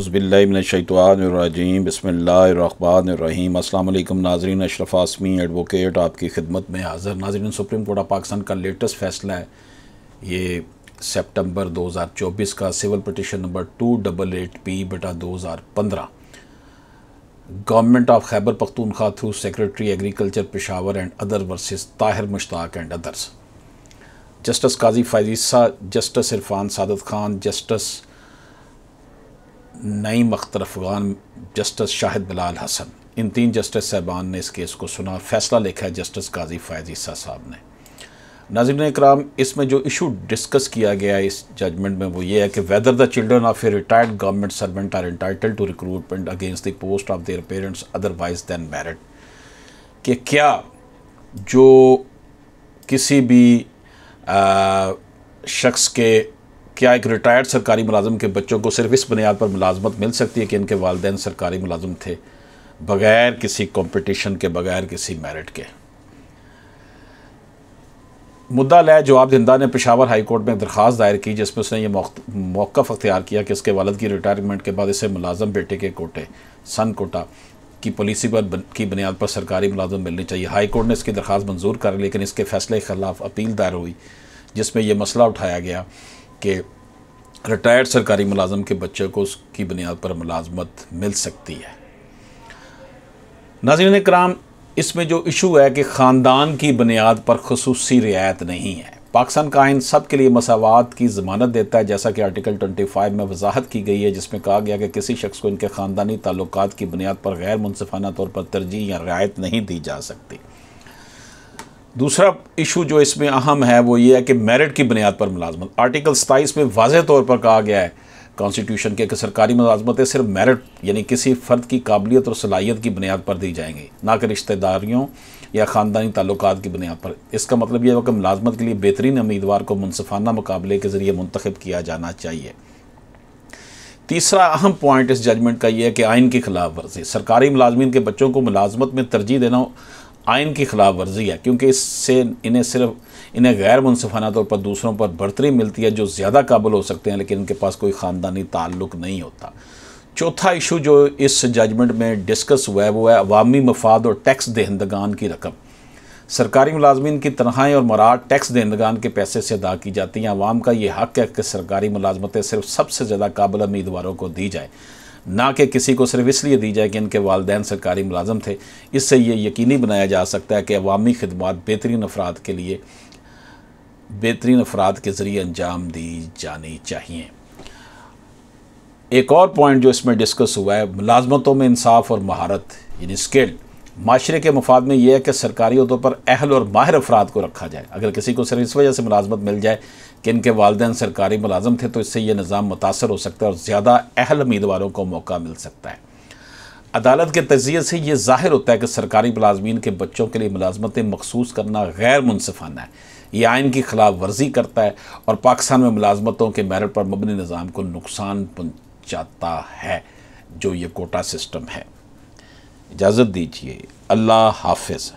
उज़बिल्लिनशैतवानरजीम बसमीम अल्लाम नाजरीन अशरफ आसमी एडवोकेट आपकी खिदमत में हाज़र नाजरन सुप्रीम कोर्ट ऑफ पाकिस्तान का लेटेस्ट फैसला है ये हज़ार 2024 का civil petition number two double eight P बटा दो हजार पंद्रह government of Khyber Pakhtunkhwa through secretary agriculture Peshawar and other versus Tahir Mushtaq and others justice Qazi Faez justice Irfan Saadat Khan justice Naeem Akhtar Afghan justice Shahid Bilal Hassan इन तीन जस्टिस साहबान ने इस केस को सुना फैसला लिखा है जस्टिस काजी फ़ैज़ ईसा साहब ने नाजिन इक्राम इसमें जो इशू डिस्कस किया गया इस जजमेंट में वो ये है कि whether the children of a retired government servant are entitled to recruitment against the post of their parents otherwise than merit कि क्या जो किसी भी शख्स के क्या एक रिटायर्ड सरकारी मुलाजम के बच्चों को सिर्फ इस बुनियाद पर मुलाजमत मिल सकती है कि इनके वालदेन सरकारी मुलाजम थे बग़ैर किसी कंपटीशन के बग़ैर किसी मेरिट के मुद्दा लय जवाब जिंदा ने पिशावर हाई कोर्ट में दरख्वास्त दायर की जिसमें उसने ये मौक़ अख्तियार किया कि उसके वालद की रिटायरमेंट के बाद इसे मुलाजम बेटे के कोटे सन कोटा की पॉलिसी पर बन, की बुनियाद पर सरकारी मुलाजम मिलनी चाहिए हाई कोर्ट ने इसकी दरख्वास्त मंजूर कर लेकिन इसके फैसले के खिलाफ अपील दायर हुई जिसमें यह मसला उठाया गया कि रिटायर्ड सरकारी मुलाजम के बच्चे को उसकी बुनियाद पर मुलाजमत मिल सकती है नाजीन कराम इसमें जो इशू है कि ख़ानदान की बुनियाद पर खसूस रियायत नहीं है पाकिस्तान का आइन सब के लिए मसावत की ज़मानत देता है जैसा कि आर्टिकल 25 में वजाहत की गई है जिसमें कहा गया कि किसी शख्स को इनके ख़ानदानी ताल्लुक की बुनियाद पर गैर मुनफाना तौर पर तरजीह या रियायत नहीं दी जा सकती दूसरा इशू जो इसमें अहम है वो ये है कि मेरिट की बुनियाद पर मुलाजमत आर्टिकल सताईस में वाज तौर पर कहा गया है कॉन्स्टिट्यूशन के कि सरकारी मुलाजमतें सिर्फ मेरिट यानी किसी फ़र्द की काबिलियत और सलाहियत की बुनियाद पर दी जाएंगी ना कि रिश्तेदारियों या ख़ानदानी ताल्लुक की बुनियाद पर इसका मतलब यह है कि मुलाजमत के लिए बेहतरीन उम्मीदवार को मुनफाना मुकाबले के ज़रिए मंतखब किया जाना चाहिए तीसरा अहम पॉइंट इस जजमेंट का यह है कि आइन की खिलाफ वर्जी सरकारी मुलाजमन के बच्चों को मुलाजमत में तरजीह देना आइन की खिलाफ वर्जी है क्योंकि इससे इन्हें सिर्फ इन्हें गैर मुनफाना तौर पर दूसरों पर बढ़तरी मिलती है जो ज़्यादा काबिल हो सकते हैं लेकिन इनके पास कोई ख़ानदानी ताल्लुक नहीं होता चौथा इशू जो इस जजमेंट में डिस्कस हुआ है वो है अवामी मफाद और टैक्स दहंदगान की रकम सरकारी मुलाजमन की तनख्वाहें और मराठ टैक्स दहंदगान के पैसे से अदा की जाती हैं अवाम का ये हक है कि सरकारी मुलाजमतें सिर्फ सबसे ज़्यादा काबिल उम्मीदवारों को दी जाए ना कि किसी को सिर्फ इसलिए दी जाए कि इनके वालदे सरकारी मुलाजम थे इससे ये यकीनी बनाया जा सकता है कि अवामी खदमात बेहतरीन अफराद के लिए बेहतरीन अफराद के ज़रिए अंजाम दी जानी चाहिए एक और पॉइंट जो इसमें डिस्कस हुआ है मुलाजमतों में इंसाफ और महारत यानी स्किल्ड माशरे के मफाद में यह है कि सरकारी अहदों पर अहल और माहिर अफराद को रखा जाए अगर किसी को सिर्फ इस वजह से मुलाजमत मिल जाए कि इनके वालदेन सरकारी मुलाजम थे तो इससे ये निज़ाम मुतासर हो सकता है और ज़्यादा अहल उम्मीदवारों को मौका मिल सकता है अदालत के तजिए से ये ज़ाहिर होता है कि सरकारी मुलाजमीन के बच्चों के लिए मुलाजमतें मखसूस करना गैर मुनफाना है ये आयन की खिलाफ वर्जी करता है और पाकिस्तान में मुलाजमतों के मेरट पर मबनी निज़ाम को नुकसान पहुँचाता है जो ये कोटा सिस्टम है इजाज़त दीजिए अल्लाह हाफिज़